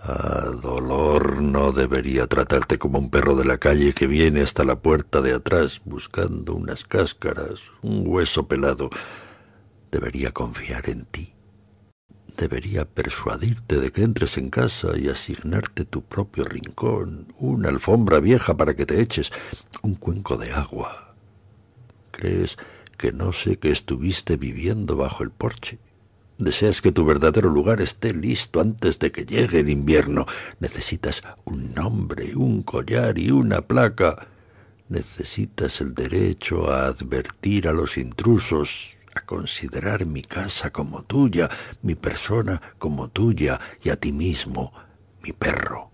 Ah, dolor, no debería tratarte como un perro de la calle que viene hasta la puerta de atrás buscando unas cáscaras, un hueso pelado. Debería confiar en ti. Debería persuadirte de que entres en casa y asignarte tu propio rincón, una alfombra vieja para que te eches, un cuenco de agua. ¿Crees que no sé que estuviste viviendo bajo el porche? Deseas que tu verdadero lugar esté listo antes de que llegue el invierno. Necesitas un nombre, un collar y una placa. Necesitas el derecho a advertir a los intrusos, a considerar mi casa como tuya, mi persona como tuya y a ti mismo, mi perro.